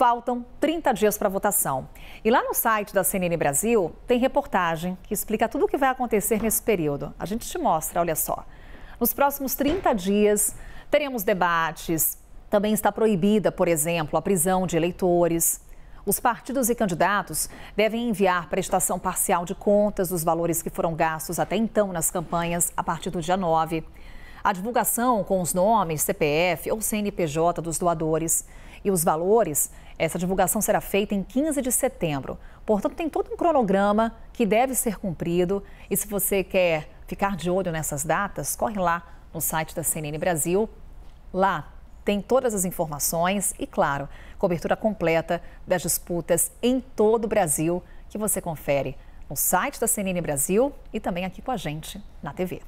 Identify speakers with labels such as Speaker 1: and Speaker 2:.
Speaker 1: Faltam 30 dias para a votação. E lá no site da CNN Brasil tem reportagem que explica tudo o que vai acontecer nesse período. A gente te mostra, olha só. Nos próximos 30 dias teremos debates. Também está proibida, por exemplo, a prisão de eleitores. Os partidos e candidatos devem enviar prestação parcial de contas dos valores que foram gastos até então nas campanhas a partir do dia 9. A divulgação com os nomes, CPF ou CNPJ dos doadores e os valores, essa divulgação será feita em 15 de setembro. Portanto, tem todo um cronograma que deve ser cumprido. E se você quer ficar de olho nessas datas, corre lá no site da CNN Brasil. Lá tem todas as informações e, claro, cobertura completa das disputas em todo o Brasil que você confere no site da CNN Brasil e também aqui com a gente na TV.